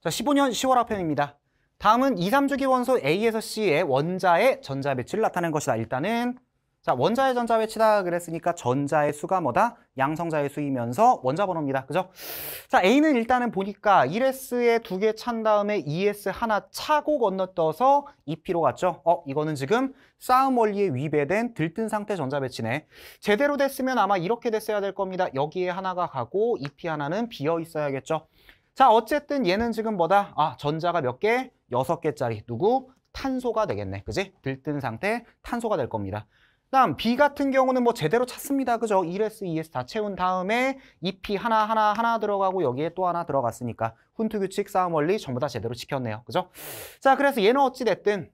자, 15년 10월 화편입니다. 다음은 2, 3주기 원소 A에서 C의 원자의 전자 배치를 나타낸 것이다. 일단은 자 원자의 전자 배치다 그랬으니까 전자의 수가 뭐다? 양성자의 수이면서 원자 번호입니다. 그죠? 자 A는 일단은 보니까 1S에 두 개 찬 다음에 2S 하나 차고 건너떠서 2P로 갔죠. 어 이거는 지금 싸움 원리에 위배된 들뜬 상태 전자 배치네. 제대로 됐으면 아마 이렇게 됐어야 될 겁니다. 여기에 하나가 가고 2P 하나는 비어 있어야겠죠. 자, 어쨌든 얘는 지금 뭐다? 아, 전자가 몇 개? 여섯 개짜리 누구? 탄소가 되겠네. 그지? 들뜬 상태 탄소가 될 겁니다. 다음 B 같은 경우는 뭐 제대로 찾습니다 그죠? 1S, 2S 다 채운 다음에 EP 하나 하나 하나 들어가고 여기에 또 하나 들어갔으니까 훈트 규칙, 싸움 원리 전부 다 제대로 지켰네요. 그죠? 자, 그래서 얘는 어찌 됐든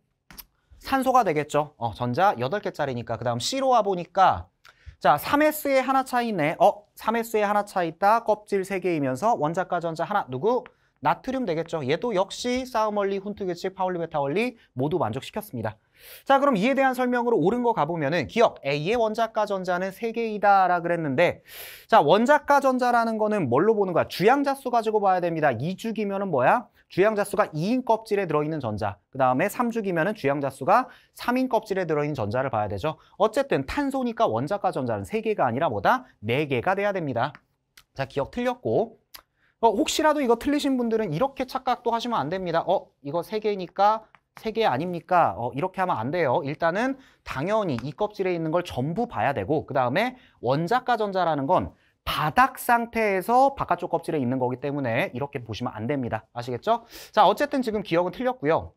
산소가 되겠죠. 어, 전자 여덟 개짜리니까그 다음 C로 와보니까 자, 3S에 하나 차이네. 어, 3S에 하나 차 있다. 껍질 3개이면서 원자과 전자 하나. 누구? 나트륨 되겠죠. 얘도 역시 싸움원리, 훈트규칙 파울리베타원리 모두 만족시켰습니다. 자, 그럼 이에 대한 설명으로 옳은 거 가보면은 기억 A의 원자과 전자는 3개이다 라 그랬는데 자, 원자과 전자라는 거는 뭘로 보는 거야? 주양자수 가지고 봐야 됩니다. 2주기면은 뭐야? 주양자수가 2인 껍질에 들어있는 전자 그 다음에 3주기면 은 주양자수가 3인 껍질에 들어있는 전자를 봐야 되죠 어쨌든 탄소니까 원자과 전자는 3개가 아니라 뭐다? 4개가 돼야 됩니다 자 기억 틀렸고 어, 혹시라도 이거 틀리신 분들은 이렇게 착각도 하시면 안 됩니다 어 이거 3개니까 3개 아닙니까? 어, 이렇게 하면 안 돼요. 일단은 당연히 이 껍질에 있는 걸 전부 봐야 되고 그 다음에 원자가 전자라는 건 바닥 상태에서 바깥쪽 껍질에 있는 거기 때문에 이렇게 보시면 안 됩니다. 아시겠죠? 자, 어쨌든 지금 기억은 틀렸고요.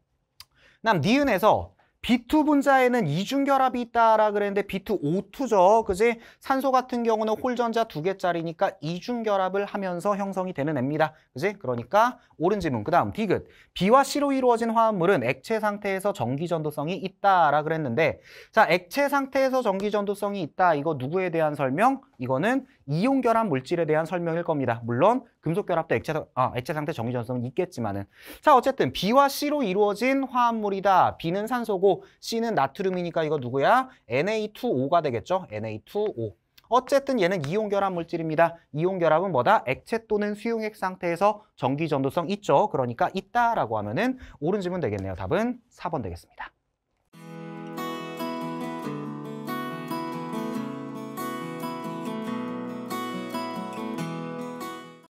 그 다음 니은에서 B2 분자에는 이중결합이 있다라 그랬는데 B2O2죠. 그지? 산소 같은 경우는 홀전자 두 개짜리니까 이중결합을 하면서 형성이 되는 애입니다. 그지? 그러니까 옳은 지문 그다음 디귿. B와 C로 이루어진 화합물은 액체 상태에서 전기 전도성이 있다라 그랬는데 자, 액체 상태에서 전기 전도성이 있다. 이거 누구에 대한 설명? 이거는 이온 결합 물질에 대한 설명일 겁니다. 물론 금속 결합도 액체 아, 액체 상태 전기 전도성은 있겠지만은 자, 어쨌든 B와 C로 이루어진 화합물이다. B는 산소고 C는 나트륨이니까 이거 누구야? Na2O가 되겠죠? Na2O. 어쨌든 얘는 이온 결합 물질입니다. 이온 결합은 뭐다? 액체 또는 수용액 상태에서 전기 전도성 있죠. 그러니까 있다라고 하면은 오른 지문 되겠네요. 답은 4번 되겠습니다.